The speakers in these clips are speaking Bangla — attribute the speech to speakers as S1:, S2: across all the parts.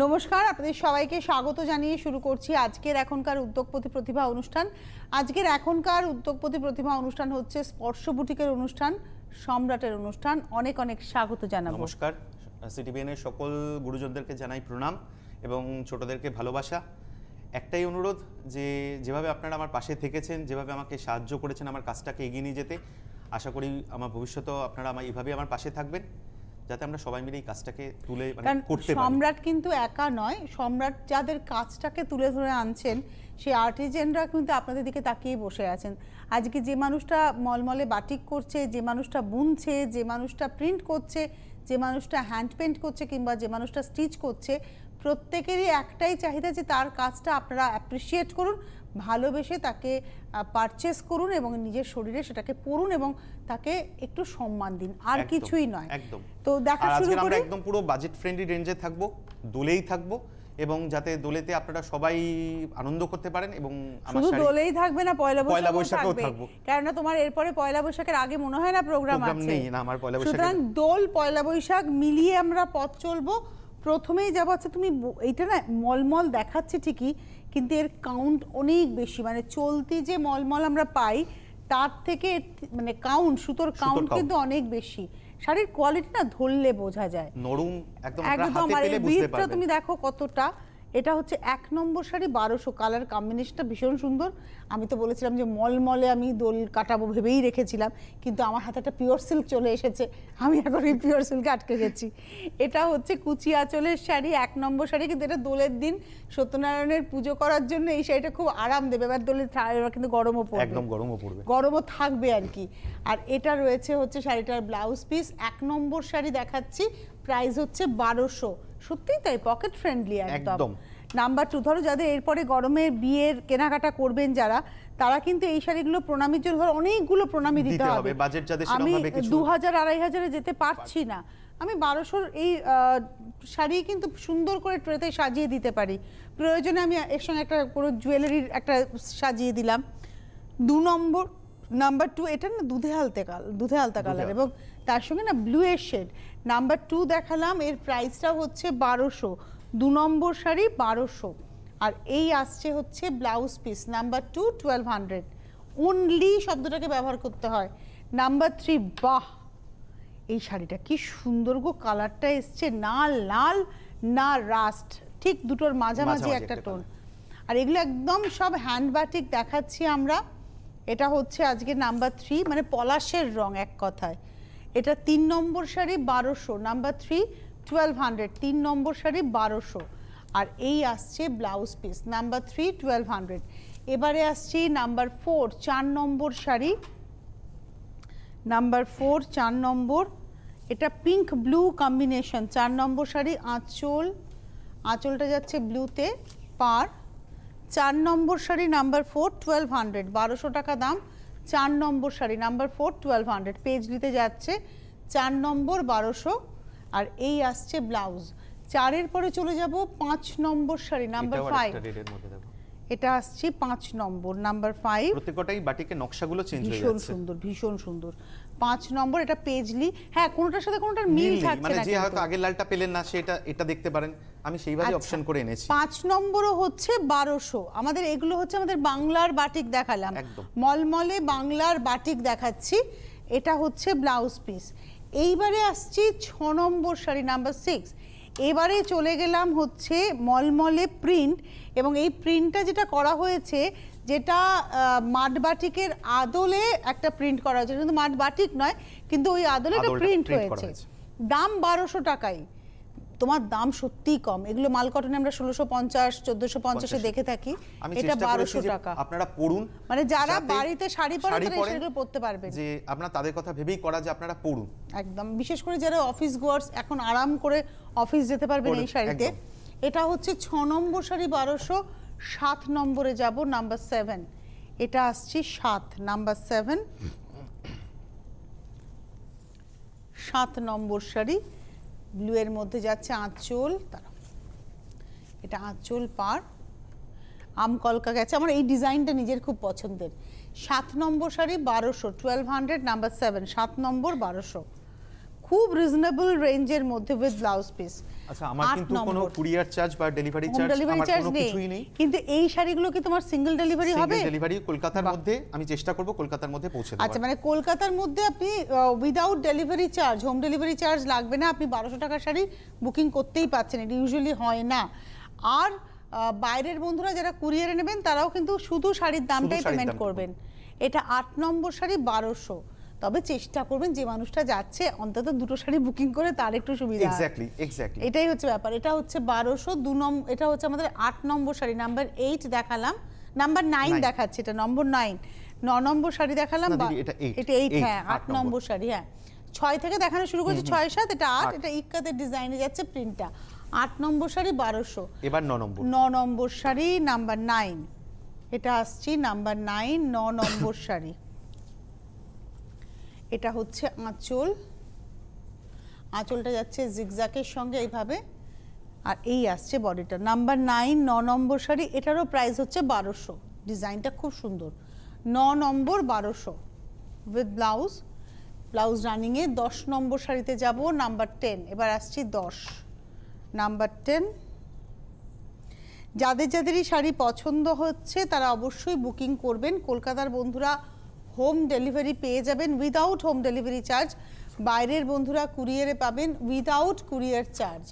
S1: নমস্কার আপনাদের সবাইকে স্বাগত জানিয়ে শুরু করছি আজকের এখনকার উদ্যোগপতি প্রতিভা অনুষ্ঠান আজকের এখনকার উদ্যোগপতি প্রতিভা অনুষ্ঠান হচ্ছে স্পর্শ বুটিকের অনুষ্ঠান সম্রাটের অনুষ্ঠান অনেক অনেক স্বাগত জানাব নমস্কার
S2: সিটিবিএনের সকল গুরুজনদেরকে জানাই প্রণাম এবং ছোটদেরকে ভালোবাসা একটাই অনুরোধ যে যেভাবে আপনারা আমার পাশে থেকেছেন যেভাবে আমাকে সাহায্য করেছেন আমার কাজটাকে এগিয়ে নিয়ে যেতে আশা করি আমার ভবিষ্যতেও আপনারা আমার এইভাবেই আমার পাশে থাকবেন যাতে আমরা সবাই মিলে এই কাজটাকে তুলে মানে করতে পারি সম্রাট
S1: কিন্তু একা নয় সম্রাট যাদের কাজটাকে তুলে ধরে আনছেন সেই আর্টিজেনরা কিন্তু আপনাদের দিকে তাকিয়ে বসে আছেন আজকে যে মানুষটা মলমলে বাটিক করছে যে মানুষটা বুনছে যে মানুষটা প্রিন্ট করছে যে মানুষটা হ্যান্ড পেন্ট করছে কিংবা যে মানুষটা স্টিচ করছে প্রত্যেকেরই একটাই চাহিদা যে তার কাজটা আপনারা অ্যাপ্রিসিয়েট করুন ভালোবেসে তাকে পারচেস করুন এবং নিজের শরীরে সেটাকে পরুন এবং তাকে একটু সম্মান দিন আর কিছুই নয় একদম তো দেখা শুরু করে একদম
S2: পুরো বাজেট ফ্রেন্ডলি রেঞ্জে থাকবো দোলেই থাকবো এবং যাতে দোলেতে আপনারা সবাই আনন্দ করতে পারেন এবং শুধু দোলেই
S1: থাকবে না পয়লা পয়লা থাকবে কারণ তোমার এরপরে পয়লা বৈশাখের আগে মনে হয় না প্রোগ্রাম আছে না আমার পয়লা বৈশাখ সুতরাং দোল পয়লা বৈশাখ মিলিয়ে আমরা পথ চলবো প্রথমেই যাব আচ্ছা তুমি এইটা না মলমল দেখাচ্ছে ঠিকই কিন্তু এর কাউন্ট অনেক বেশি মানে চলতি যে মলমল আমরা পাই তার থেকে মানে কাউন্ট সুতোর কাউন্ট কিন্তু অনেক বেশি শাড়ির কোয়ালিটি না ধরলে বোঝা যায়
S2: নরম একদম একদম আর মানে তুমি
S1: দেখো কতটা এটা হচ্ছে এক নম্বর শাড়ি বারোশো কালার কম্বিনেশনটা ভীষণ সুন্দর আমি তো বলেছিলাম যে মলমলে আমি দোল কাটাবো ভেবেই রেখেছিলাম কিন্তু আমার হাতে একটা পিওর সিল্ক চলে এসেছে আমি এখন এই পিওর সিল্কে আটকে গেছি এটা হচ্ছে কুচি আঁচলের শাড়ি এক নম্বর শাড়ি কিন্তু এটা দোলের দিন সত্যনারায়ণের পুজো করার জন্য এই শাড়িটা খুব আরাম দেবে এবার দোলের কিন্তু গরমও পড়বে একদম গরমও পড়বে গরমও থাকবে আর কি আর এটা রয়েছে হচ্ছে শাড়িটার ব্লাউজ পিস এক নম্বর শাড়ি দেখাচ্ছি প্রাইস হচ্ছে বারোশো সত্যিই তাই পকেট ফ্রেন্ডলি একদম নাম্বার টু ধরো যাদের এরপরে গরমে বিয়ের কেনাকাটা করবেন যারা তারা কিন্তু এই শাড়িগুলো প্রণামীর জন্য অনেকগুলো প্রণামী দিতে হবে বাজেট যাদের আমি দু হাজার আড়াই হাজারে যেতে পারছি না আমি বারোশোর এই শাড়ি কিন্তু সুন্দর করে ট্রেতে সাজিয়ে দিতে পারি প্রয়োজনে আমি এর সঙ্গে একটা কোনো জুয়েলারির একটা সাজিয়ে দিলাম দু নম্বর নাম্বার টু এটা না দুধে হালতে কাল দুধে হালতা কালার এবং তার সঙ্গে না ব্লু এর শেড নাম্বার টু দেখালাম এর প্রাইসটা হচ্ছে বারোশো দু নম্বর শাড়ি বারোশো আর এই আসছে হচ্ছে blouse piece number two twelve hundred only শব্দটাকে ব্যবহার করতে হয় নাম্বার থ্রি বাহ এই শাড়িটা কি সুন্দর গো কালারটা এসছে না লাল না রাস্ট ঠিক দুটোর মাঝামাঝি একটা টোন আর এগুলো একদম সব হ্যান্ডবাটিক দেখাচ্ছি আমরা এটা হচ্ছে আজকে নাম্বার থ্রি মানে পলাশের রং এক কথায় এটা তিন নম্বর শাড়ি বারোশো নাম্বার থ্রি টুয়েলভ হান্ড্রেড তিন নম্বর শাড়ি বারোশো আর এই আসছে blouse piece number three twelve hundred এবারে আসছি নাম্বার ফোর চার নম্বর শাড়ি নাম্বার ফোর চার নম্বর এটা পিঙ্ক ব্লু কম্বিনেশন চার নম্বর শাড়ি আঁচল আঁচলটা যাচ্ছে ব্লুতে পার চার নম্বর sari number four twelve hundred বারোশো টাকা দাম চার নম্বর sari number four twelve hundred পেজ নিতে যাচ্ছে চার নম্বর বারোশো আর এই আসছে ব্লাউজ চারের পরে চলে যাব পাঁচ নম্বর শাড়ি নাম্বার ফাইভ এটা আসছে পাঁচ নম্বর নাম্বার ফাইভ
S2: প্রত্যেকটাই বাটিকে নকশাগুলো চেঞ্জ হয়ে যাচ্ছে ভীষণ
S1: সুন্দর ভীষণ সুন্দর পাঁচ নম্বর এটা পেজলি হ্যাঁ কোনটার সাথে কোনটার মিল থাকছে মানে যে হয়তো আগের
S2: লালটা পেলেন না সেটা এটা দেখতে পারেন আমি সেইভাবে অপশন আচ্ছা। করে এনেছি
S1: পাঁচ নম্বরও হচ্ছে বারোশো আমাদের এগুলো হচ্ছে আমাদের বাংলার বাটিক দেখালাম মলমলে বাংলার বাটিক দেখাচ্ছি এটা হচ্ছে ব্লাউজ পিস এইবারে আসছি ছ নম্বর শাড়ি নাম্বার সিক্স এবারে চলে গেলাম হচ্ছে মলমলে প্রিন্ট এবং এই প্রিন্টটা যেটা করা হয়েছে যেটা মাঠ বাটিকের আদলে একটা প্রিন্ট করা হয়েছে কিন্তু মাঠ বাটিক নয় কিন্তু ওই আদলে একটা প্রিন্ট হয়েছে দাম বারোশো টাকাই তোমার দাম সত্যিই কম এগুলো মাল কটনে আমরা ষোলোশো পঞ্চাশ চোদ্দশো পঞ্চাশে দেখে থাকি এটা বারোশো টাকা আপনারা পড়ুন মানে যারা বাড়িতে শাড়ি পরে সেগুলো পড়তে পারবে যে
S2: আপনার তাদের কথা ভেবেই করা যে আপনারা পড়ুন
S1: একদম বিশেষ করে যারা অফিস গোয়ার্স এখন আরাম করে অফিস যেতে পারবেন এই শাড়িতে এটা হচ্ছে ছ নম্বর শাড়ি বারোশো সাত নম্বরে যাব নাম্বার সেভেন এটা আসছি সাত নাম্বার সেভেন সাত নম্বর শাড়ি ব্লু এর মধ্যে যাচ্ছে আঁচল তারা এটা আঁচল পার কলকা গেছে আমার এই ডিজাইনটা নিজের খুব পছন্দের সাত নম্বর শাড়ি বারোশো টুয়েলভ হান্ড্রেড নাম্বার সেভেন সাত নম্বর বারোশো খুব রিজনেবল রেঞ্জের মধ্যে উইথ ব্লাউজ পিস আচ্ছা, শাড়িগুলো কি তোমার সিঙ্গেল ডেলিভারি হবে
S2: ডেলিভারি কলকাতার মধ্যে আমি চেষ্টা কলকাতার মধ্যে আচ্ছা, মানে
S1: কলকাতার মধ্যে আপনি without delivery charge home delivery charge লাগবে না আপনি টাকার শাড়ি বুকিং করতেই ইউজুয়ালি হয় না আর বাইরের বন্ধুরা যারা কুরিয়ারে নেবেন তারাও কিন্তু শুধু শাড়ির দামটাই পেমেন্ট করবেন এটা আট নম্বর শাড়ি বারোশো তবে চেষ্টা করবেন যে মানুষটা যাচ্ছে অন্তত দুটো শাড়ি বুকিং করে তার একটু সুবিধা এক্স্যাক্টলি
S2: এক্স্যাক্টলি এটাই
S1: হচ্ছে ব্যাপার এটা হচ্ছে বারোশো দু নম্বর এটা হচ্ছে আমাদের আট নম্বর শাড়ি নাম্বার এইট দেখালাম নাম্বার নাইন দেখাচ্ছে এটা নম্বর নাইন ন নম্বর শাড়ি দেখালাম এটা এইট হ্যাঁ আট নম্বর শাড়ি হ্যাঁ ছয় থেকে দেখানো শুরু করেছি ছয় সাত এটা আট এটা ইক্কাদের ডিজাইনে যাচ্ছে প্রিন্টটা আট নম্বর শাড়ি বারোশো
S2: এবার ন নম্বর ন
S1: নম্বর শাড়ি নাম্বার নাইন এটা আসছি নাম্বার নাইন ন নম্বর শাড়ি এটা হচ্ছে আঁচল আঁচলটা যাচ্ছে জিগজাকের সঙ্গে এইভাবে আর এই আসছে বডিটা নাম্বার নাইন ন নম্বর শাড়ি এটারও প্রাইস হচ্ছে বারোশো ডিজাইনটা খুব সুন্দর ন নম্বর বারোশো উইথ ব্লাউজ ব্লাউজ রানিংয়ে দশ নম্বর শাড়িতে যাব নাম্বার টেন এবার আসছি দশ নাম্বার টেন যাদের যাদেরই শাড়ি পছন্দ হচ্ছে তারা অবশ্যই বুকিং করবেন কলকাতার বন্ধুরা হোম ডেলিভারি পেয়ে যাবেন উইদাউট হোম ডেলিভারি চার্জ বাইরের বন্ধুরা কুরিয়ারে পাবেন উইদাউট কুরিয়ার চার্জ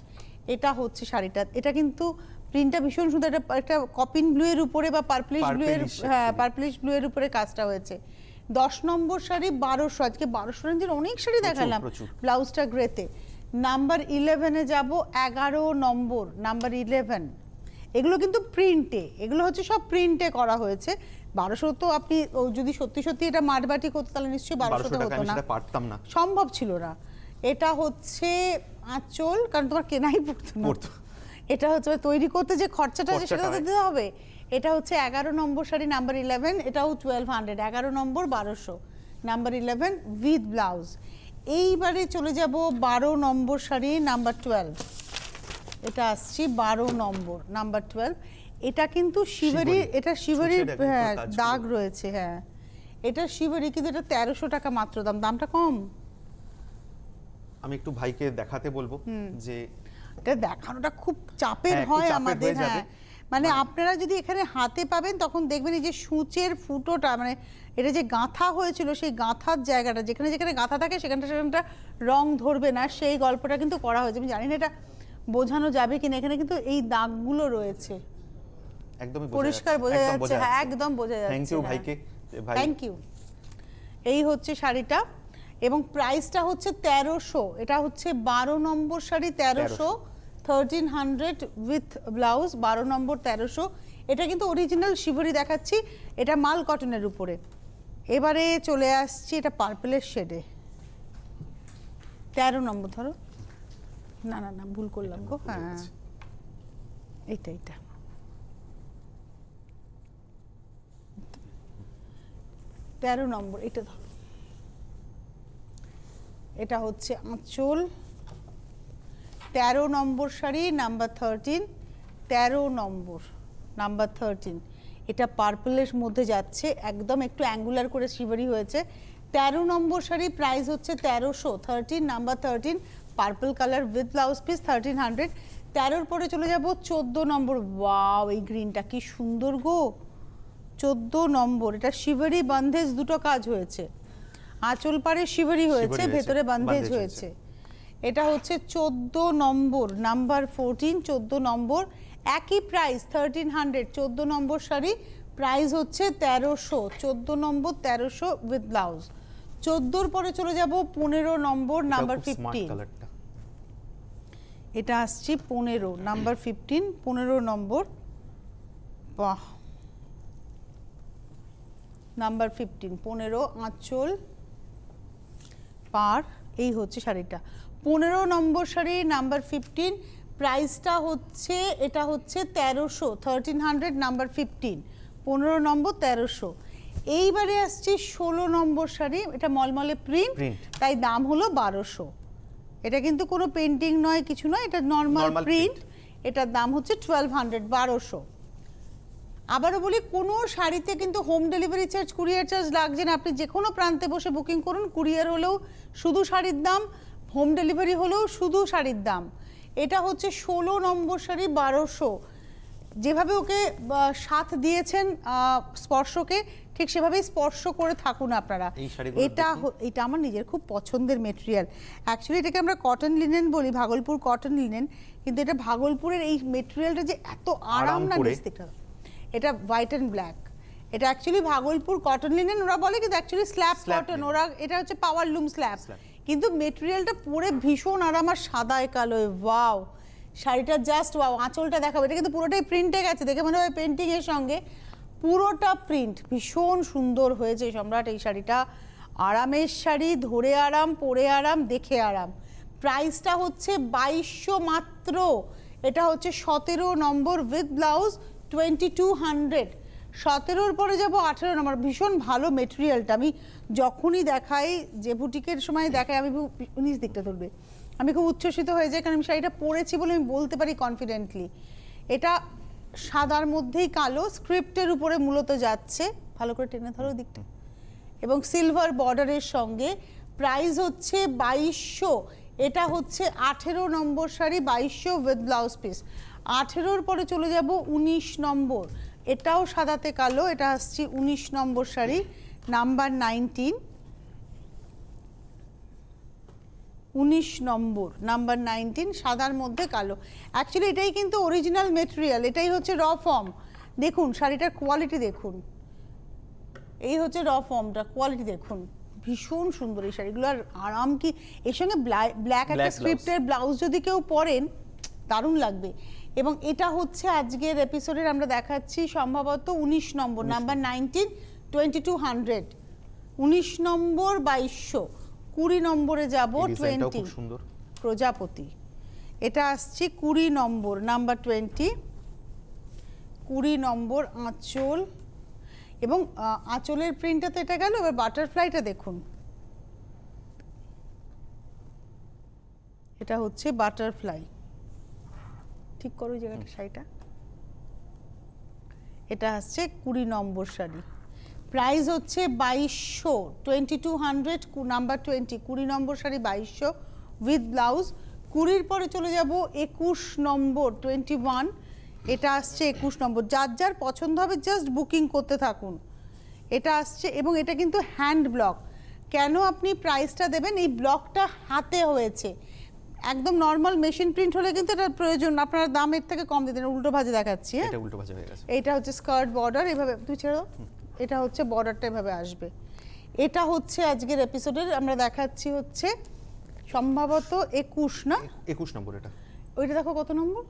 S1: এটা হচ্ছে শাড়িটা এটা কিন্তু প্রিন্টটা ভীষণ সুন্দর একটা একটা কপিন ব্লু এর উপরে বা পার্পলিশ ব্লু এর হ্যাঁ পার্পলিশ ব্লু এর উপরে কাজটা হয়েছে দশ নম্বর শাড়ি বারোশো আজকে বারোশো রেঞ্জের অনেক শাড়ি দেখালাম ব্লাউজটা গ্রেতে নাম্বার ইলেভেনে যাব এগারো নম্বর নাম্বার ইলেভেন এগুলো কিন্তু প্রিন্টে এগুলো হচ্ছে সব প্রিন্টে করা হয়েছে বারোশো তো আপনি যদি সত্যি সত্যি এটা মাঠবাটি করতো তাহলে নিশ্চয়ই বারোশো হতো না পারতাম না সম্ভব ছিল না এটা হচ্ছে আঁচল কারণ তোমার কেনাই পড়তো এটা হচ্ছে তৈরি করতে যে খরচাটা আছে সেটা দিতে হবে এটা হচ্ছে এগারো নম্বর শাড়ি নাম্বার ইলেভেন এটাও টুয়েলভ হান্ড্রেড এগারো নম্বর বারোশো নাম্বার ইলেভেন উইথ ব্লাউজ এইবারে চলে যাব বারো নম্বর শাড়ি নাম্বার টুয়েলভ এটা আসছি বারো নম্বর নাম্বার টুয়েলভ এটা কিন্তু শিবরি এটা শিবরির হ্যাঁ, দাগ রয়েছে হ্যাঁ এটা শিবরি কিন্তু এটা তেরোশো টাকা মাত্র দাম দামটা কম
S2: আমি একটু ভাইকে দেখাতে বলবো যে এটা দেখানোটা খুব চাপের হ্যাঁ, হয় আমাদের হ্যাঁ মানে,
S1: মানে আপনারা যদি এখানে হাতে পাবেন তখন দেখবেন এই যে সূচের ফুটোটা মানে এটা যে গাঁথা হয়েছিল সেই গাঁথার জায়গাটা যেখানে যেখানে গাঁথা থাকে সেখানটা সেখানটা রং ধরবে না সেই গল্পটা কিন্তু করা হয়েছে আমি জানি না এটা বোঝানো যাবে কিনা এখানে কিন্তু এই দাগগুলো রয়েছে
S2: একদমই পরিষ্কার বোঝা যাচ্ছে হ্যাঁ
S1: একদম বোঝা যাচ্ছে থ্যাংক ইউ ভাইকে ভাই থ্যাংক ইউ এই হচ্ছে শাড়িটা এবং প্রাইসটা হচ্ছে তেরোশো এটা হচ্ছে বারো নম্বর শাড়ি তেরোশো থার্টিন হান্ড্রেড উইথ ব্লাউজ বারো নম্বর তেরোশো এটা কিন্তু অরিজিনাল শিবরি দেখাচ্ছি এটা মাল কটনের উপরে এবারে চলে আসছি এটা পার্পেলের শেডে তেরো নম্বর ধরো না না না ভুল করলাম গো হ্যাঁ এটা এটা তেরো নম্বর এটা ধরো এটা হচ্ছে আঁচল তেরো নম্বর শাড়ি নাম্বার থার্টিন তেরো নম্বর নাম্বার থার্টিন এটা পার্পলের মধ্যে যাচ্ছে একদম একটু অ্যাঙ্গুলার করে শিভারি হয়েছে তেরো নম্বর শাড়ি প্রাইস হচ্ছে তেরোশো thirteen number thirteen purple colour with blouse piece thirteen hundred তেরোর পরে চলে যাব চোদ্দো নম্বর বা এই গ্রিনটা কি সুন্দর গো চোদ্দ নম্বর এটা শিবরি বান্ধেজ দুটো কাজ হয়েছে আঁচল পারে শিবরি হয়েছে ভেতরে বান্ধেজ হয়েছে এটা হচ্ছে চোদ্দ নম্বর নাম্বার ফোরটিন চোদ্দ নম্বর একই প্রাইস থার্টিন হান্ড্রেড চোদ্দ নম্বর শাড়ি প্রাইস হচ্ছে তেরোশো চোদ্দ নম্বর তেরোশো উইথ ব্লাউজ চোদ্দোর পরে চলে যাব পনেরো নম্বর নাম্বার ফিফটিন এটা আসছে পনেরো নাম্বার ফিফটিন পনেরো নম্বর বাহ নাম্বার ফিফটিন পনেরো আঁচল পার এই হচ্ছে শাড়িটা পনেরো নম্বর শাড়ি নাম্বার ফিফটিন প্রাইসটা হচ্ছে এটা হচ্ছে তেরোশো থার্টিন হান্ড্রেড নাম্বার ফিফটিন পনেরো নম্বর তেরোশো এইবারে আসছে ষোলো নম্বর শাড়ি এটা মলমলে প্রিন্ট তাই দাম হলো বারোশো এটা কিন্তু কোনো পেন্টিং নয় কিছু নয় এটা নর্মাল প্রিন্ট এটার দাম হচ্ছে টুয়েলভ হান্ড্রেড বারোশো আবারও বলি কোনো শাড়িতে কিন্তু home delivery charge courier charge লাগছে না আপনি যে কোনো প্রান্তে বসে বুকিং করুন কুরিয়ার হলেও শুধু শাড়ির দাম হোম ডেলিভারি হলেও শুধু শাড়ির দাম এটা হচ্ছে ষোলো নম্বর শাড়ি বারোশো যেভাবে ওকে সাথ দিয়েছেন স্পর্শকে ঠিক সেভাবেই স্পর্শ করে থাকুন আপনারা এটা এটা আমার নিজের খুব পছন্দের মেটেরিয়াল অ্যাকচুয়ালি এটাকে আমরা কটন লিনেন বলি ভাগলপুর কটন লিনেন কিন্তু এটা ভাগলপুরের এই মেটেরিয়ালটা যে এত আরাম না নিস্তিকটা এটা হোয়াইট অ্যান্ড ব্ল্যাক এটা অ্যাকচুয়ালি ভাগলপুর কটন লিনেন ওরা বলে কিন্তু অ্যাকচুয়ালি স্ল্যাব কটন ওরা এটা হচ্ছে পাওয়ার লুম স্ল্যাব কিন্তু মেটেরিয়ালটা পরে ভীষণ আর আমার সাদায় কালোয় ওয়াও শাড়িটা জাস্ট ওয়াও আঁচলটা দেখাবো এটা কিন্তু পুরোটাই প্রিন্টে গেছে দেখে মনে হয় পেন্টিংয়ের সঙ্গে পুরোটা প্রিন্ট ভীষণ সুন্দর হয়েছে সম্রাট এই শাড়িটা আরামের শাড়ি ধরে আরাম পরে আরাম দেখে আরাম প্রাইসটা হচ্ছে বাইশশো মাত্র এটা হচ্ছে সতেরো নম্বর with blouse twenty two hundred সতেরোর পরে যাবো আঠেরো নম্বর ভীষণ ভালো মেটেরিয়ালটা আমি যখনই দেখাই যে বুটিকের সময় দেখাই আমি উনিশ দিকটা তুলবে আমি খুব উচ্ছ্বসিত হয়ে যাই কারণ আমি শাড়িটা পরেছি বলে আমি বলতে পারি কনফিডেন্টলি এটা সাদার মধ্যেই কালো স্ক্রিপ্টের উপরে মূলত যাচ্ছে ভালো করে টেনে ধরো দিকটা এবং সিলভার বর্ডারের সঙ্গে প্রাইস হচ্ছে বাইশশো এটা হচ্ছে আঠেরো নম্বর শাড়ি বাইশশো উইথ ব্লাউজ পিস আঠেরোর পরে চলে যাব ১৯ নম্বর এটাও সাদাতে কালো এটা আসছে ১৯ নম্বর শাড়ি নাম্বার নাইনটিন উনিশ নম্বর নাম্বার নাইনটিন সাদার মধ্যে কালো অ্যাকচুয়ালি এটাই কিন্তু অরিজিনাল মেটেরিয়াল এটাই হচ্ছে র ফর্ম দেখুন শাড়িটার কোয়ালিটি দেখুন এই হচ্ছে র ফর্মটা কোয়ালিটি দেখুন ভীষণ সুন্দর এই শাড়িগুলো আর আরাম কি এর সঙ্গে ব্ল্যাক একটা স্ক্রিপ্টের ব্লাউজ যদি কেউ পরেন দারুণ লাগবে এবং এটা হচ্ছে আজকের এপিসোডের আমরা দেখাচ্ছি সম্ভবত উনিশ নম্বর number nineteen twenty two hundred উনিশ নম্বর বাইশশো কুড়ি নম্বরে যাব টোয়েন্টি প্রজাপতি এটা আসছে কুড়ি নম্বর নাম্বার টোয়েন্টি কুড়ি নম্বর আঁচল এবং আঁচলের প্রিন্টটা তো এটা গেল এবার বাটারফ্লাইটা দেখুন এটা হচ্ছে বাটারফ্লাই ঠিক করো জায়গাটা শাড়িটা এটা আসছে কুড়ি নম্বর শাড়ি প্রাইস হচ্ছে বাইশশো twenty two hundred number twenty কুড়ি নম্বর শাড়ি বাইশশো উইথ ব্লাউজ কুড়ির পরে চলে যাব একুশ নম্বর টোয়েন্টি ওয়ান এটা আসছে একুশ নম্বর যার যার পছন্দ হবে জাস্ট বুকিং করতে থাকুন এটা আসছে এবং এটা কিন্তু হ্যান্ড ব্লক কেন আপনি প্রাইসটা দেবেন এই ব্লকটা হাতে হয়েছে একদম নর্মাল মেশিন প্রিন্ট হলে কিন্তু এটা প্রয়োজন আপনারা দামের থেকে কম দিতেন উল্টো ভাজে দেখাচ্ছি হ্যাঁ?
S2: এটা উল্টো ভাজে হয়ে গেছে এটা
S1: হচ্ছে স্কার্ট বর্ডার এভাবে তুই ছেড়ে এটা হচ্ছে বর্ডারটা এভাবে আসবে এটা হচ্ছে আজকের এপিসোডের আমরা দেখাচ্ছি হচ্ছে সম্ভবত একুশ না একুশ নম্বর এটা ওইটা দেখো কত নম্বর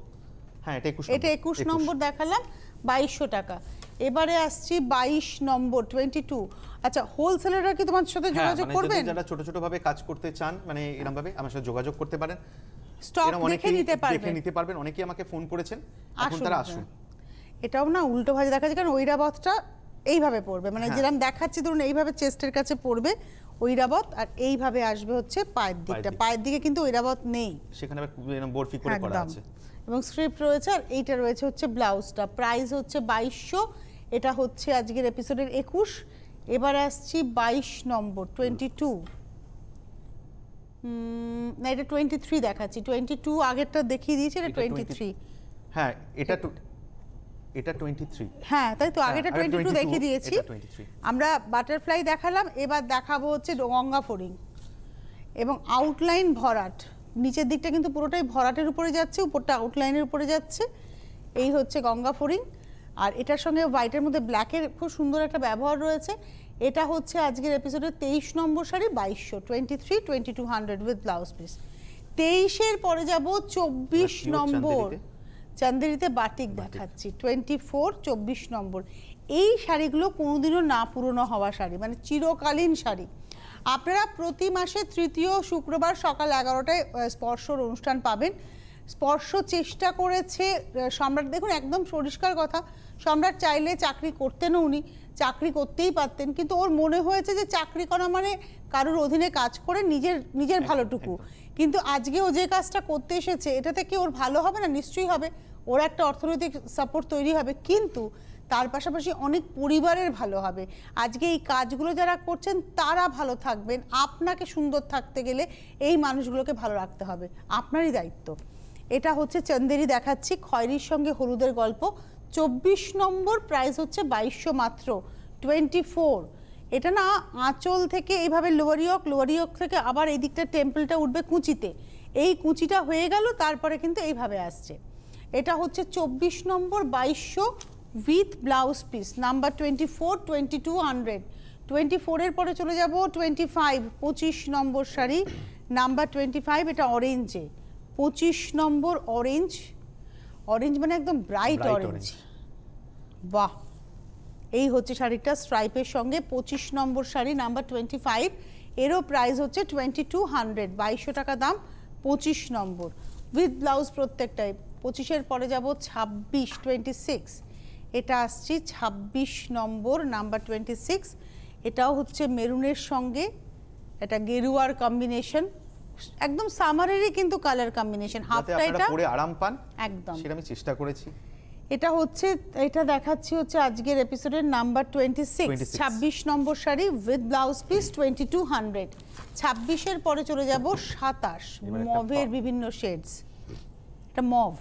S1: হ্যাঁ এটা একুশ এটা একুশ নম্বর দেখালাম বাইশশো টাকা এবারে আসছি বাইশ নম্বর টোয়েন্টি টু আচ্ছা হোলসেলাররা কি তোমার সাথে হ্যাঁ, যোগাযোগ মানে করবেন যারা
S2: ছোট ছোট ভাবে কাজ করতে চান মানে এরকম ভাবে আমার সাথে যোগাযোগ করতে পারেন স্টক দেখে নিতে পারবেন দেখে নিতে পারবেন অনেকেই আমাকে ফোন করেছেন এখন তারা আসুন
S1: এটাও না উল্টো ভাজে দেখা যায় কারণ ঐরাবতটা এইভাবে পড়বে মানে হ্যাঁ। যেরকম দেখাচ্ছি ধরুন এইভাবে চেস্টের কাছে পড়বে ঐরাবত আর এইভাবে আসবে হচ্ছে পায়ের দিকটা পায়ের দিকে কিন্তু ঐরাবত নেই
S2: সেখানে বরফি করে করা আছে
S1: এবং স্ক্রিপ্ট রয়েছে আর এইটা রয়েছে হচ্ছে ব্লাউজটা প্রাইস হচ্ছে বাইশশো এটা হচ্ছে আজকের এপিসোডের একুশ এবার আসছি বাইশ নম্বর টোয়েন্টি টু না এটা টোয়েন্টি থ্রি দেখাচ্ছি টোয়েন্টি টু আগেরটা দেখিয়ে দিয়েছি এটা টোয়েন্টি থ্রি হ্যাঁ এটা
S2: এটা টোয়েন্টি থ্রি
S1: হ্যাঁ তাই তো আগেটা হ্যাঁ, টু দেখিয়ে দিয়েছি আমরা বাটারফ্লাই দেখালাম এবার দেখাবো হচ্ছে গঙ্গা ফোরিং এবং আউটলাইন ভরাট নিচের দিকটা কিন্তু পুরোটাই ভরাটের উপরে যাচ্ছে উপরটা আউটলাইনের উপরে যাচ্ছে এই হচ্ছে গঙ্গা ফোরিং আর এটার সঙ্গে হোয়াইটের মধ্যে ব্ল্যাকের খুব সুন্দর একটা ব্যবহার রয়েছে এটা হচ্ছে আজকের এপিসোডের তেইশ নম্বর শাড়ি বাইশশো twenty three twenty two hundred with blouse piece তেইশের পরে যাব চব্বিশ নম্বর চান্দেরিতে বাটিক দেখাচ্ছি টোয়েন্টি ফোর চব্বিশ নম্বর এই শাড়িগুলো কোনোদিনও না পুরনো হওয়া শাড়ি মানে চিরকালীন শাড়ি আপনারা প্রতি মাসে তৃতীয় শুক্রবার সকাল এগারোটায় স্পর্শর অনুষ্ঠান পাবেন স্পর্শ চেষ্টা করেছে সম্রাট দেখুন একদম সরিষ্কার কথা সম্রাট চাইলে চাকরি করতেনও উনি চাকরি করতেই পারতেন কিন্তু ওর মনে হয়েছে যে চাকরি করা মানে কারোর অধীনে কাজ করে নিজের নিজের হ্যাঁ, ভালোটুকু কিন্তু আজকে ও যে কাজটা করতে এসেছে এটাতে কি ওর ভালো হবে না নিশ্চয়ই হবে ওর একটা অর্থনৈতিক সাপোর্ট তৈরি হবে কিন্তু তার পাশাপাশি অনেক পরিবারের ভালো হবে আজকে এই কাজগুলো যারা করছেন তারা ভালো থাকবেন আপনাকে সুন্দর থাকতে গেলে এই মানুষগুলোকে ভালো রাখতে হবে আপনারই দায়িত্ব এটা হচ্ছে চন্দেরি দেখাচ্ছি খয়রির সঙ্গে হলুদের গল্প চব্বিশ নম্বর প্রাইস হচ্ছে বাইশশো মাত্র টোয়েন্টি ফোর এটা না আঁচল থেকে এইভাবে লোয়ারি লোয়ারিয়ক থেকে আবার এই দিকটা টেম্পলটা উঠবে কুঁচিতে এই কুঁচিটা হয়ে গেল তারপরে কিন্তু এইভাবে আসছে এটা হচ্ছে চব্বিশ নম্বর বাইশশো with blouse piece number twenty four twenty two hundred twenty ফোরের পরে চলে যাব টোয়েন্টি ফাইভ পঁচিশ নম্বর শাড়ি নাম্বার টোয়েন্টি ফাইভ এটা অরেঞ্জে পঁচিশ নম্বর অরেঞ্জ অরেঞ্জ মানে একদম ব্রাইট অরেঞ্জ বাহ এই হচ্ছে শাড়িটা স্ট্রাইপের সঙ্গে পঁচিশ নম্বর শাড়ি নাম্বার টোয়েন্টি ফাইভ এরও প্রাইস হচ্ছে টোয়েন্টি টু হান্ড্রেড বাইশশো টাকা দাম পঁচিশ নম্বর উইথ ব্লাউজ প্রত্যেকটাই পঁচিশের পরে যাব ছাব্বিশ টোয়েন্টি সিক্স এটা আসছি ছাব্বিশ নম্বর নাম্বার টোয়েন্টি সিক্স এটাও হচ্ছে মেরুনের সঙ্গে এটা গেরুয়ার কম্বিনেশন একদম সামারেরই কিন্তু কালার কম্বিনেশন হাফটা এটা পরে আরাম পান একদম সেটা
S2: আমি চেষ্টা করেছি
S1: এটা হচ্ছে এটা দেখাচ্ছি হচ্ছে আজকের এপিসোডের নাম্বার টোয়েন্টি সিক্স ছাব্বিশ নম্বর sari with blouse piece twenty two hundred ছাব্বিশের পরে চলে যাব সাতাশ মভের বিভিন্ন শেডস এটা মভ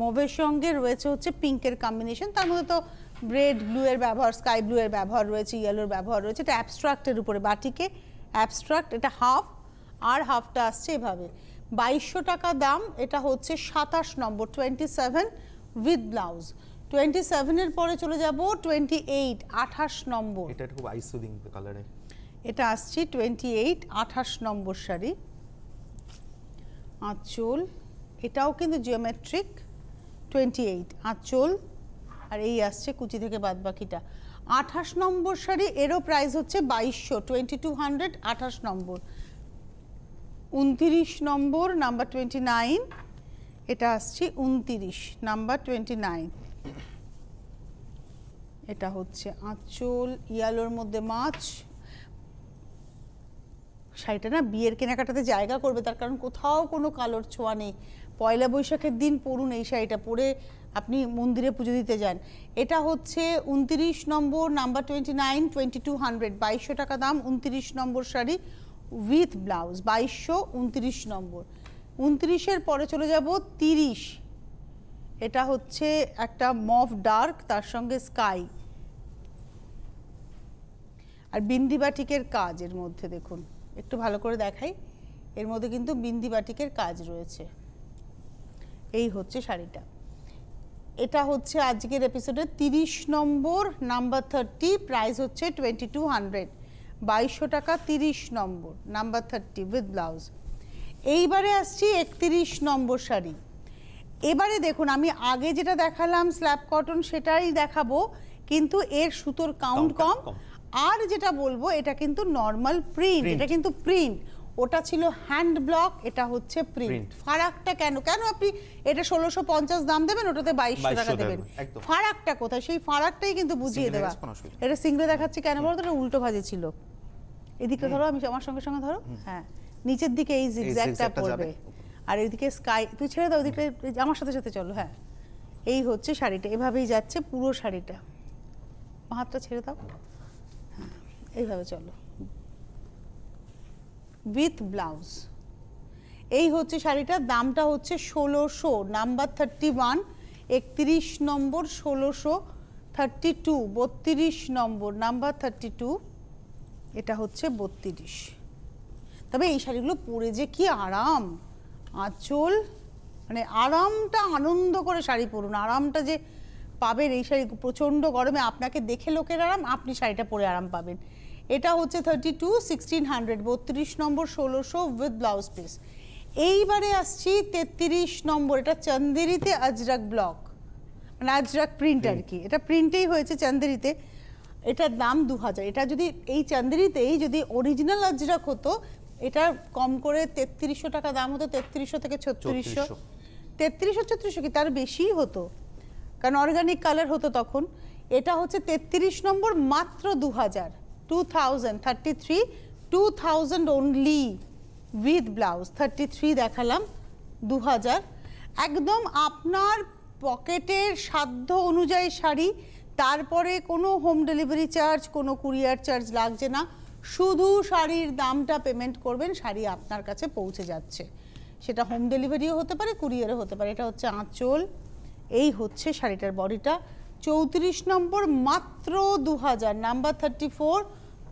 S1: মভের সঙ্গে রয়েছে হচ্ছে পিঙ্কের কম্বিনেশন তার মধ্যে তো রেড ব্লু এর ব্যবহার স্কাই ব্লু এর ব্যবহার রয়েছে ইয়েলোর ব্যবহার রয়েছে এটা অ্যাবস্ট্রাক্টের উপরে বাটিকে অ্যাবস্ট্রাক্ট এটা হাফ আর হাফটা আসছে এভাবে বাইশশো টাকা দাম এটা হচ্ছে সাতাশ নম্বর twenty seven with blouse twenty সেভেনের পরে চলে যাব টোয়েন্টি এইট আঠাশ নম্বর এটা খুব আইসুদিং কালারে এটা আসছি টোয়েন্টি এইট আঠাশ নম্বর শাড়ি আঁচল এটাও কিন্তু জিওমেট্রিক টোয়েন্টি এইট আঁচল আর এই আসছে কুচি থেকে বাদ বাকিটা আঠাশ নম্বর শাড়ি এরও প্রাইস হচ্ছে বাইশশো টোয়েন্টি টু হান্ড্রেড আঠাশ নম্বর উনতিরিশ নম্বর নাম্বার টোয়েন্টি নাইন এটা আসছে উনতিরিশ নাম্বার টোয়েন্টি নাইন এটা হচ্ছে আঁচল ইয়ালোর মধ্যে মাছ শাড়িটা না বিয়ের কেনাকাটাতে জায়গা করবে তার কারণ কোথাও কোনো কালোর ছোঁয়া নেই পয়লা বৈশাখের দিন পরুন এই শাড়িটা পরে আপনি মন্দিরে পুজো দিতে যান এটা হচ্ছে উনতিরিশ নম্বর number twenty nine twenty two hundred বাইশশো টাকা দাম উনতিরিশ নম্বর শাড়ি উইথ ব্লাউজ বাইশশো উনত্রিশ নম্বর উনত্রিশের পরে চলে যাব তিরিশ এটা হচ্ছে একটা মফ ডার্ক তার সঙ্গে স্কাই আর বিন্দি বাটিকের কাজ এর মধ্যে দেখুন একটু ভালো করে দেখাই এর মধ্যে কিন্তু বিন্দি বাটিকের কাজ রয়েছে এই হচ্ছে শাড়িটা এটা হচ্ছে আজকের এপিসোডের তিরিশ নম্বর নাম্বার থার্টি প্রাইস হচ্ছে টোয়েন্টি টু হান্ড্রেড বাইশশো টাকা তিরিশ নম্বর নাম্বার থার্টি উইথ ব্লাউজ এইবারে আসছি একত্রিশ নম্বর শাড়ি এবারে দেখুন আমি আগে যেটা দেখালাম স্ল্যাব কটন সেটাই দেখাবো কিন্তু এর সুতোর কাউন্ট কম আর যেটা বলবো এটা কিন্তু নর্মাল প্রিন্ট এটা কিন্তু প্রিন্ট ওটা ছিল হ্যান্ড ব্লক এটা হচ্ছে প্রিন্ট ফারাকটা কেন কেন আপনি এটা ষোলোশো পঞ্চাশ দাম দেবেন ওটাতে বাইশশো টাকা দেবেন ফারাকটা কোথায় সেই ফারাকটাই কিন্তু বুঝিয়ে দেওয়া এটা সিঙ্গলে দেখাচ্ছি কেন বলতো এটা উল্টো ভাজে ছিল এদিকে ধরো আমি আমার সঙ্গে সঙ্গে ধরো হ্যাঁ নিচের দিকে এই জিগজ্যাগটা পড়বে আর এদিকে স্কাই তুই ছেড়ে দাও ওদিকে আমার সাথে সাথে চলো হ্যাঁ এই হচ্ছে শাড়িটা এভাবেই যাচ্ছে পুরো শাড়িটা হাতটা ছেড়ে দাও হ্যাঁ এইভাবে চলো উইথ ব্লাউজ এই হচ্ছে শাড়িটার দামটা হচ্ছে ষোলোশো নাম্বার থার্টি ওয়ান একত্রিশ নম্বর ষোলোশো থার্টি টু বত্রিশ নম্বর নাম্বার থার্টি টু এটা হচ্ছে বত্রিশ তবে এই শাড়িগুলো পরে যে কি আরাম আঁচল মানে আরামটা আনন্দ করে শাড়ি পরুন আরামটা যে পাবেন এই শাড়ি প্রচণ্ড গরমে আপনাকে দেখে লোকের আরাম আপনি শাড়িটা পরে আরাম পাবেন এটা হচ্ছে থার্টি টু সিক্সটিন হান্ড্রেড বত্রিশ নম্বর ষোলোশো উইথ ব্লাউজ পিস এইবারে আসছি তেত্রিশ নম্বর এটা চান্দেরিতে আজরাক ব্লক মানে আজরাক প্রিন্ট আর কি এটা প্রিন্টেই হয়েছে চান্দেরিতে এটার দাম দু হাজার এটা যদি এই চান্দেরিতেই যদি অরিজিনাল আজরাক হতো এটা কম করে তেত্রিশশো টাকা দাম হতো তেত্রিশশো থেকে ছত্রিশশো তেত্রিশশো ছত্রিশশো কি তার বেশি হতো কারণ অর্গানিক কালার হতো তখন এটা হচ্ছে তেত্রিশ নম্বর মাত্র দু হাজার two thousand thirty three two thousand only with blouse thirty three দেখালাম দু হাজার একদম আপনার পকেটের সাধ্য অনুযায়ী শাড়ি তারপরে কোনো হোম ডেলিভারি চার্জ কোনো কুরিয়ার চার্জ লাগছে না শুধু শাড়ির দামটা পেমেন্ট করবেন শাড়ি আপনার কাছে পৌঁছে যাচ্ছে সেটা হোম ডেলিভারিও হতে পারে কুরিয়ারও হতে পারে এটা হচ্ছে আঁচল এই হচ্ছে শাড়িটার বডিটা চৌত্রিশ নম্বর মাত্র দু হাজার number thirty four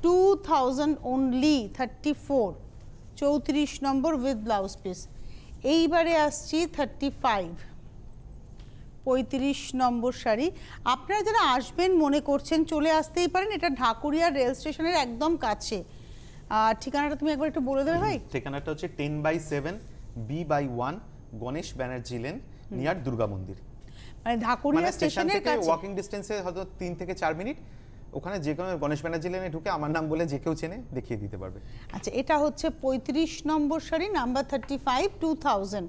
S1: two thousand only thirty four চৌত্রিশ নম্বর উইথ ব্লাউজ পিস এইবারে আসছি থার্টি ফাইভ পঁয়ত্রিশ নম্বর শাড়ি আপনারা যারা আসবেন মনে করছেন চলে আসতেই পারেন এটা ঢাকুরিয়া রেল স্টেশনের একদম কাছে ঠিকানাটা তুমি একবার একটু বলে দেবে ভাই
S2: ঠিকানাটা হচ্ছে ten by seven B by one Ganesh Banerjee lane near Durga মন্দির
S1: মানে ঢাকুরিয়া মানে স্টেশনের কাছে ওয়াকিং
S2: ডিস্টেন্সে হয়তো তিন থেকে চার মিনিট ওখানে যে কোনো গণেশ ব্যানার্জি লেনে ঢুকে আমার নাম বলে যে কেউ চেনে দেখিয়ে দিতে পারবে
S1: আচ্ছা এটা হচ্ছে পঁয়ত্রিশ নম্বর sari number thirty five two thousand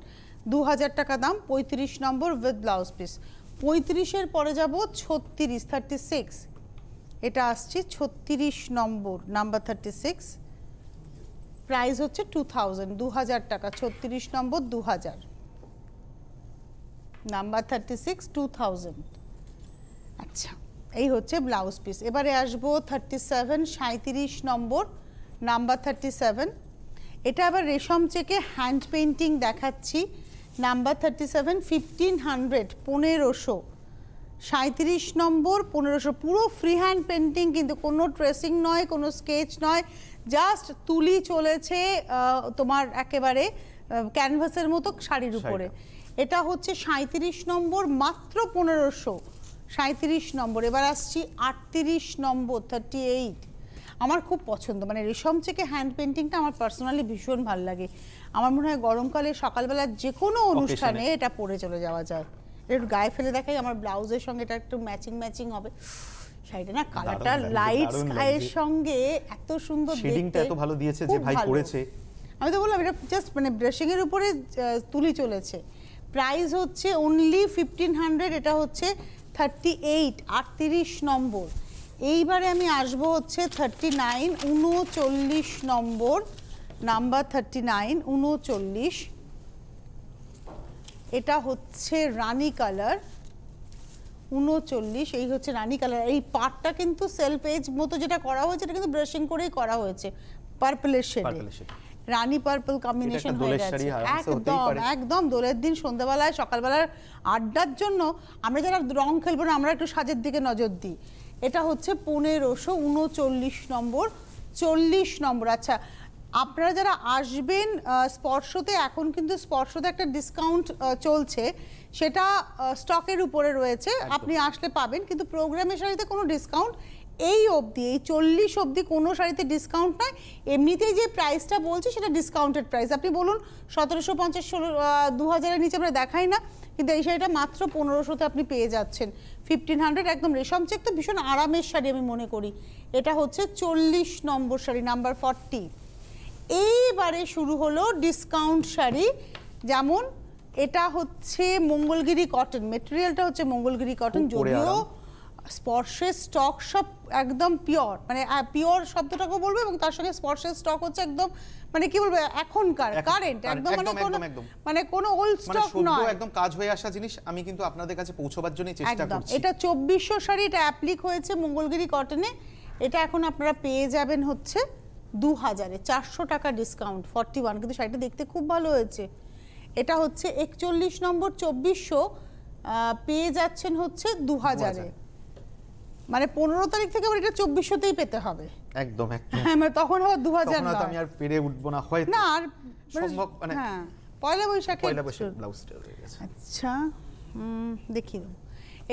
S1: দু হাজার টাকা দাম পঁয়ত্রিশ নম্বর উইথ ব্লাউজ পিস পঁয়ত্রিশের পরে যাব ছত্রিশ থার্টি সিক্স এটা আসছে ছত্রিশ নম্বর নাম্বার থার্টি সিক্স প্রাইস হচ্ছে টু থাউজেন্ড দু হাজার টাকা ছত্রিশ নম্বর দু হাজার number thirty six two thousand আচ্ছা এই হচ্ছে ব্লাউজ পিস এবারে আসবো থার্টি সেভেন সাঁত্রিশ নম্বর নাম্বার থার্টি সেভেন এটা আবার রেশম চেকে হ্যান্ড পেন্টিং দেখাচ্ছি number thirty seven fifteen hundred পনেরোশো সাঁত্রিশ নম্বর পনেরোশো পুরো ফ্রি হ্যান্ড পেন্টিং কিন্তু কোনো ট্রেসিং নয় কোনো স্কেচ নয় জাস্ট তুলি চলেছে তোমার একেবারে ক্যানভাসের মতো শাড়ির উপরে এটা হচ্ছে সাঁত্রিশ নম্বর মাত্র পনেরোশো সাঁত্রিশ নম্বর এবার আসছি আটত্রিশ নম্বর থার্টি এইট আমার খুব পছন্দ মানে রেশম থেকে হ্যান্ড পেন্টিংটা আমার পার্সোনালি ভীষণ ভালো লাগে আমার মনে হয় গরমকালে সকালবেলা যে কোনো অনুষ্ঠানে এটা পরে চলে যাওয়া যায় একটু গায়ে ফেলে দেখাই আমার ব্লাউজের সঙ্গে এটা একটু ম্যাচিং ম্যাচিং হবে শাড়িটা না কালারটা লাইট স্কাইয়ের সঙ্গে এত সুন্দর শেডিংটা এত ভালো দিয়েছে যে ভাই করেছে আমি তো বললাম এটা জাস্ট মানে ব্রাশিং এর উপরে তুলি চলেছে প্রাইস হচ্ছে অনলি ফিফটিন হান্ড্রেড এটা হচ্ছে থার্টি এইট আটত্রিশ নম্বর এইবারে আমি আসবো হচ্ছে থার্টি নাইন উনচল্লিশ নম্বর নাম্বার থার্টি নাইন উনচল্লিশ এটা হচ্ছে রানি কালার উনচল্লিশ এই হচ্ছে রানি কালার এই পাটটা কিন্তু সেলফ এজ মতো যেটা করা হয়েছে এটা কিন্তু ব্রাশিং করেই করা হয়েছে পার্পলের শেড রানি পার্পল কম্বিনেশন হয়ে গেছে একদম একদম দোলের দিন সন্ধ্যাবেলায় সকালবেলার আড্ডার জন্য আমরা যারা রং খেলবো না আমরা একটু সাজের দিকে নজর দিই এটা হচ্ছে পনেরোশো উনচল্লিশ নম্বর চল্লিশ নম্বর আচ্ছা আপনারা যারা আসবেন স্পর্শতে এখন কিন্তু স্পর্শতে একটা ডিসকাউন্ট চলছে সেটা স্টকের উপরে রয়েছে আপনি আসলে পাবেন কিন্তু প্রোগ্রামের সাথে কোনো ডিসকাউন্ট এই অবধি এই চল্লিশ অবধি কোনো শাড়িতে ডিসকাউন্ট নয় এমনিতেই যে প্রাইসটা বলছে সেটা ডিসকাউন্টেড প্রাইস আপনি বলুন সতেরোশো পঞ্চাশ ষোলো দু হাজারের নিচে আমরা দেখাই না কিন্তু এই শাড়িটা মাত্র পনেরোশোতে আপনি পেয়ে যাচ্ছেন ফিফটিন হান্ড্রেড একদম রেশম চেক তো ভীষণ আরামের শাড়ি আমি মনে করি এটা হচ্ছে চল্লিশ নম্বর শাড়ি নাম্বার ফর্টি এইবারে শুরু হলো ডিসকাউন্ট শাড়ি যেমন এটা হচ্ছে মঙ্গলগিরি কটন মেটেরিয়ালটা হচ্ছে মঙ্গলগিরি কটন যদিও স্পর্শের স্টক সব একদম পিওর মানে পিওর শব্দটাকে বলবো এবং তার সঙ্গে স্পর্শের স্টক হচ্ছে একদম মানে কি বলবো এখনকার কারেন্ট মানে একদম মানে কোনো মানে কোনো ওল্ড স্টক নয় একদম
S2: কাজ হয়ে আসা জিনিস আমি কিন্তু আপনাদের কাছে পৌঁছাবার জন্য চেষ্টা করছি এটা
S1: 2400 শাড়ি এটা অ্যাপ্লিক হয়েছে মঙ্গলগিরি কটনে এটা এখন আপনারা পেয়ে যাবেন হচ্ছে দু হাজারে চারশো টাকা ডিসকাউন্ট ফর্টি ওয়ান কিন্তু শাড়িটা দেখতে খুব ভালো হয়েছে এটা হচ্ছে একচল্লিশ নম্বর চব্বিশশো পেয়ে যাচ্ছেন হচ্ছে দু হাজারে মানে পনেরো তারিখ থেকে এটা চব্বিশশোতেই পেতে হবে একদম হ্যাঁ মানে তখন আবার দু হাজার আমি
S2: আর পেরে উঠবো না হয় না আর
S1: মানে সম্ভব মানে হ্যাঁ পয়লা বৈশাখে পয়লা বৈশাখ
S2: ব্লাউজটা রয়ে গেছে
S1: আচ্ছা দেখি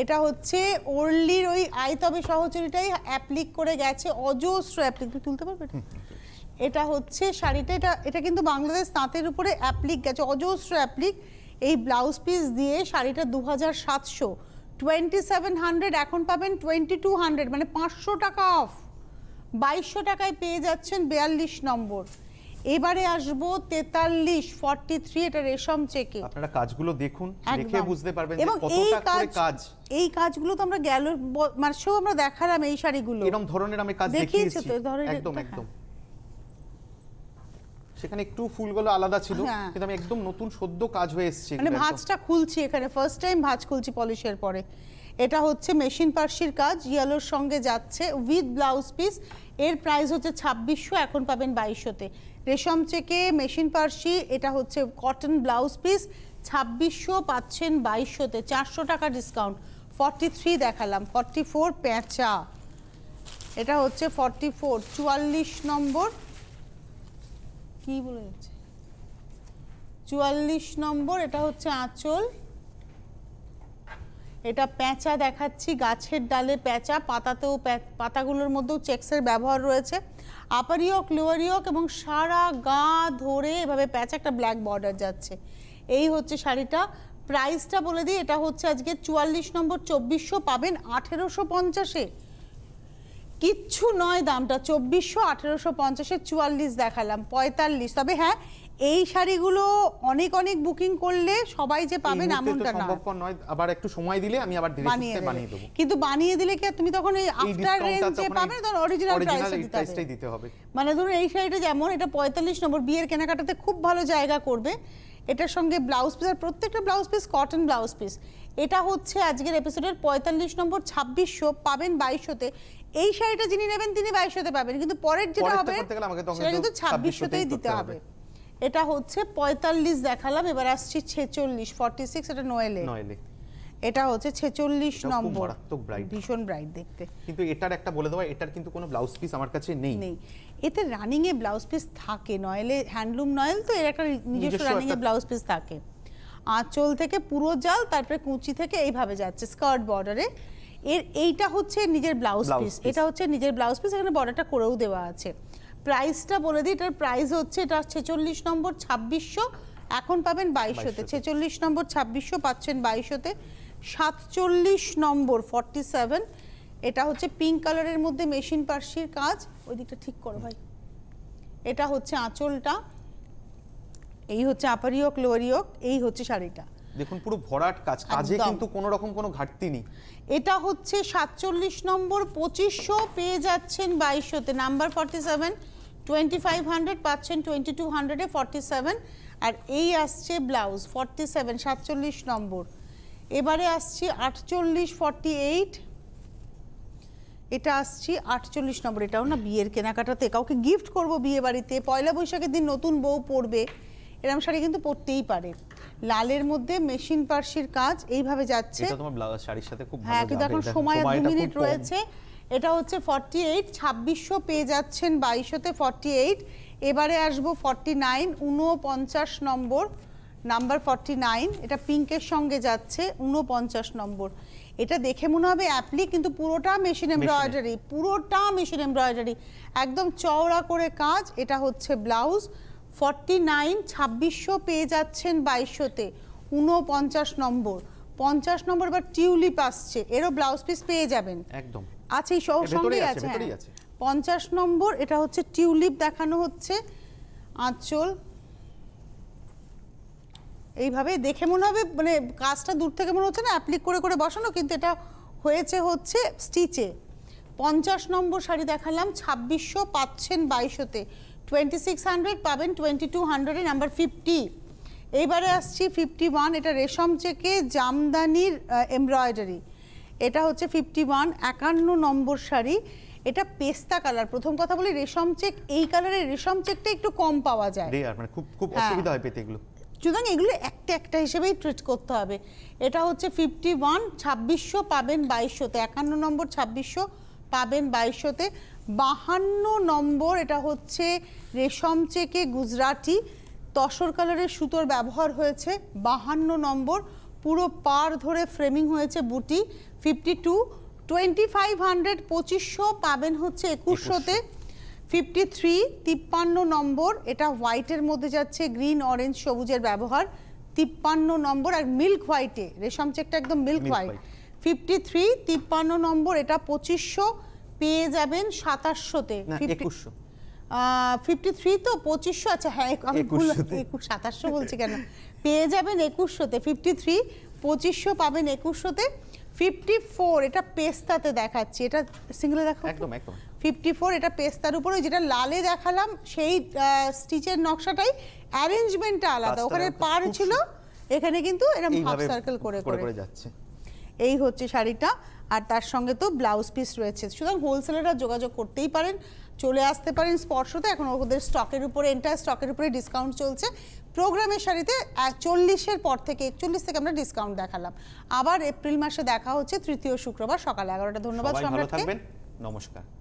S1: এটা হচ্ছে ওরলির ওই আই সহচরীটাই অ্যাপ্লিক করে গেছে অজস্র অ্যাপ্লিক তুলতে পারবে এটা এটা হচ্ছে শাড়িটা এটা এটা কিন্তু বাংলাদেশ তাঁতের উপরে অ্যাপ্লিক গেছে অজস্র অ্যাপ্লিক এই ব্লাউজ পিস দিয়ে শাড়িটা দু হাজার সাতশো টোয়েন্টি সেভেন হান্ড্রেড এখন পাবেন টোয়েন্টি টু হান্ড্রেড মানে পাঁচশো টাকা অফ বাইশশো টাকায় পেয়ে যাচ্ছেন বিয়াল্লিশ নম্বর এবারে আসবো তেতাল্লিশ 43 থ্রি এটা রেশম চেকে আপনারা
S2: কাজগুলো দেখুন দেখে বুঝতে পারবেন এবং এই কাজ
S1: এই কাজগুলো তো আমরা গেল মাসেও মানে আমরা দেখালাম এই শাড়িগুলো এরকম ধরনের আমি কাজ দেখিয়েছি তো একদম একদম হ্যাঁ। সেখানে একটু ফুলগুলো আলাদা ছিল হ্যাঁ। কিন্তু আমি একদম নতুন সদ্য
S2: কাজ হয়ে এসেছে মানে ভাঁজটা
S1: খুলছি এখানে ফার্স্ট টাইম ভাঁজ খুলছি পলিশের পরে এটা হচ্ছে মেশিন পার্সির কাজ ইয়েলোর সঙ্গে যাচ্ছে উইথ ব্লাউজ পিস এর প্রাইস হচ্ছে ছাব্বিশশো এখন পাবেন বাইশশোতে রেশম চেকে মেশিন পার্সি এটা হচ্ছে কটন ব্লাউজ পিস ছাব্বিশশো পাচ্ছেন বাইশশোতে চারশো টাকা ডিসকাউন্ট ফর্টি থ্রি দেখালাম ফর্টি ফোর প্যাঁচা এটা হচ্ছে ফর্টি ফোর চুয়াল্লিশ নম্বর কি বলে যাচ্ছে চুয়াল্লিশ নম্বর এটা হচ্ছে আঁচল এটা প্যাঁচা দেখাচ্ছি গাছের ডালে প্যাঁচা পাতাতেও পাতাগুলোর মধ্যেও চেক্সের ব্যবহার রয়েছে আপারিয়ক লোয়ারিয়ক এবং সারা গা ধরে এভাবে প্যাঁচা একটা ব্ল্যাক বর্ডার যাচ্ছে এই হচ্ছে শাড়িটা প্রাইসটা বলে দিই এটা হচ্ছে আজকে চুয়াল্লিশ নম্বর চব্বিশশো পাবেন আঠেরোশো পঞ্চাশে কিচ্ছু নয় দামটা চব্বিশশো আঠেরোশো পঞ্চাশে চুয়াল্লিশ দেখালাম পঁয়তাল্লিশ তবে হ্যাঁ এই শাড়িগুলো অনেক অনেক বুকিং করলে সবাই যে পাবেন এমনটা না সম্ভব
S2: নয় আবার একটু সময় দিলে আমি আবার ধীরে সুস্থে বানিয়ে দেব
S1: কিন্তু বানিয়ে দিলে কি তুমি তখন এই আফটার রেঞ্জে পাবে তখন অরিজিনাল প্রাইসে দিতে হবে মানে ধরুন এই শাড়িটা যেমন এটা 45 নম্বর বিয়ের কেনাকাটাতে খুব ভালো জায়গা করবে এটার সঙ্গে ব্লাউজ পিস আর প্রত্যেকটা blouse piece cotton blouse piece এটা হচ্ছে আজকের এপিসোডের পঁয়তাল্লিশ নম্বর ছাব্বিশশো পাবেন বাইশশোতে এই শাড়িটা যিনি নেবেন তিনি বাইশশোতে পাবেন কিন্তু পরের যেটা হবে সেটা কিন্তু ছাব্বিশশোতেই দিতে হবে এটা হচ্ছে পঁয়তাল্লিশ দেখালাম এবার আসছি ছেচল্লিশ ফর্টি সিক্স এটা নোয়েলে এটা হচ্ছে ছেচল্লিশ নম্বর ভীষণ ব্রাইট দেখতে
S2: কিন্তু এটার একটা বলে দেওয়া এটার কিন্তু কোনো ব্লাউজ পিস আমার কাছে নেই নেই
S1: এতে রানিংয়ে ব্লাউজ পিস থাকে নয়েলে হ্যান্ডলুম নয়েল তো এর একটা নিজস্ব রানিংয়ে ব্লাউজ পিস থাকে আঁচল থেকে পুরো জাল তারপরে কুঁচি থেকে এইভাবে যাচ্ছে স্কার্ট বর্ডারে এর এইটা হচ্ছে নিজের ব্লাউজ পিস এটা হচ্ছে নিজের ব্লাউজ পিস এখানে বর্ডারটা করেও দেওয়া আছে প্রাইসটা বলে দিই এটার প্রাইস হচ্ছে এটা ছেচল্লিশ নম্বর ছাব্বিশশো এখন পাবেন বাইশশোতে ছেচল্লিশ নম্বর ছাব্বিশশো পাচ্ছেন বাইশশোতে সাতচল্লিশ নম্বর ফর্টি সেভেন এটা হচ্ছে পিঙ্ক কালারের মধ্যে মেশিন পার্সির কাজ ওই দিকটা ঠিক করো ভাই এটা হচ্ছে আঁচলটা এই হচ্ছে আপার ইয়োক লোয়ার ইয়োক এই হচ্ছে শাড়িটা
S2: দেখুন পুরো ভরাট কাজ কাজে কিন্তু কোনো রকম কোনো ঘাটতি নেই
S1: এটা হচ্ছে সাতচল্লিশ নম্বর পঁচিশশো পেয়ে যাচ্ছেন বাইশশোতে number forty seven twenty five hundred পাচ্ছেন টোয়েন্টি টু হান্ড্রেডে ফর্টি সেভেন আর এই আসছে ব্লাউজ ফর্টি সেভেন সাতচল্লিশ নম্বর এবারে আসছি আটচল্লিশ ফর্টি এইট এটা আসছি আটচল্লিশ নম্বর এটাও না বিয়ের কেনাকাটাতে কাউকে গিফট করবো বিয়ে বাড়িতে পয়লা বৈশাখের দিন নতুন বউ পড়বে এরকম শাড়ি কিন্তু পরতেই পারে লালের মধ্যে মেশিন পার্সির কাজ এইভাবে যাচ্ছে
S2: এটা হচ্ছে ফর্টি এইট ছাব্বিশশো সময় মিনিট রয়েছে
S1: এটা হচ্ছে পেয়ে যাচ্ছেন বাইশোতে ফর্টি এইট এবারে আসবো ফর্টি নাইন উনপঞ্চাশ নম্বর নাম্বার ফর্টি নাইন এটা পিঙ্কের সঙ্গে যাচ্ছে উনপঞ্চাশ নম্বর এটা দেখে মনে হবে অ্যাপলি কিন্তু পুরোটা মেশিন এমব্রয়ডারি পুরোটা মেশিন এমব্রয়ডারি একদম চওড়া করে কাজ এটা হচ্ছে ব্লাউজ ফর্টি নাইন ছাব্বিশশো পেয়ে যাচ্ছেন বাইশশোতে উনপঞ্চাশ নম্বর পঞ্চাশ নম্বর বা টিউলিপ আসছে এরও ব্লাউজ পিস পেয়ে যাবেন একদম আছে এই সহ সঙ্গেই হ্যাঁ। আছে পঞ্চাশ নম্বর এটা হচ্ছে টিউলিপ দেখানো হচ্ছে আঁচল এইভাবে দেখে মনে হবে মানে কাজটা দূর থেকে মনে হচ্ছে না অ্যাপ্লিক করে করে বসানো কিন্তু এটা হয়েছে হচ্ছে স্টিচে পঞ্চাশ নম্বর শাড়ি দেখালাম ছাব্বিশশো পাচ্ছেন বাইশোতে টোয়েন্টি সিক্স হান্ড্রেড পাবেন টোয়েন্টি টু হান্ড্রেডে নাম্বার ফিফটি এইবারে আসছি ফিফটি ওয়ান এটা রেশম চেকে জামদানির এমব্রয়ডারি এটা হচ্ছে ফিফটি ওয়ান একান্ন নম্বর শাড়ি এটা পেস্তা কালার প্রথম কথা বলি রেশম চেক এই কালারের রেশম চেকটা একটু কম পাওয়া যায়
S2: মানে খুব খুব হ্যাঁ। অসুবিধা হয় পেতে এগুলো
S1: সুতরাং এগুলো একটা একটা হিসেবেই ট্রিট করতে হবে এটা হচ্ছে ফিফটি ওয়ান ছাব্বিশশো পাবেন বাইশশোতে একান্ন নম্বর ছাব্বিশশো পাবেন বাইশশোতে বাহান্ন নম্বর এটা হচ্ছে রেশম চেকে গুজরাটি তসর কালারের সুতোর ব্যবহার হয়েছে বাহান্ন নম্বর পুরো পার ধরে ফ্রেমিং হয়েছে বুটি fifty two twenty five hundred পঁচিশশো পাবেন হচ্ছে একুশশোতে ফিফটি থ্রি তিপ্পান্ন নম্বর এটা হোয়াইটের মধ্যে যাচ্ছে গ্রিন অরেঞ্জ সবুজের ব্যবহার তিপ্পান্ন নম্বর আর মিল্ক হোয়াইটে রেশম চেকটা একদম মিল্ক হোয়াইট ফিফটি থ্রি তিপ্পান্ন নম্বর এটা পঁচিশশো পেয়ে যাবেন সাতাশশোতে একুশশো ফিফটি থ্রি তো পঁচিশশো আছে আচ্ছা, হ্যাঁ আমি সাতাশশো বলছি কেন পেয়ে যাবেন একুশশোতে ফিফটি থ্রি পঁচিশশো পাবেন একুশশোতে ফিফটি ফোর এটা পেস্তাতে দেখাচ্ছি এটা সিঙ্গলে দেখো একদম একদম ফিফটি ফোর এটা পেস্তার উপরে যেটা লালে দেখালাম সেই স্টিচের নকশাটাই অ্যারেঞ্জমেন্টটা আলাদা ওখানে পার ছিল এখানে কিন্তু এরকম হাফ সার্কেল করে করে যাচ্ছে এই হচ্ছে শাড়িটা আর তার সঙ্গে তো ব্লাউজ পিস রয়েছে সুতরাং হোলসেলাররা যোগাযোগ করতেই পারেন চলে আসতে পারেন স্পর্শতে এখন ওদের স্টকের উপরে এন্টায়ার স্টকের উপরে ডিসকাউন্ট চলছে প্রোগ্রামের শাড়িতে চল্লিশের পর থেকে একচল্লিশ থেকে আমরা ডিসকাউন্ট দেখালাম আবার এপ্রিল মাসে দেখা হচ্ছে তৃতীয় শুক্রবার সকাল এগারোটা ধন্যবাদ সম্রাটকে নমস্কার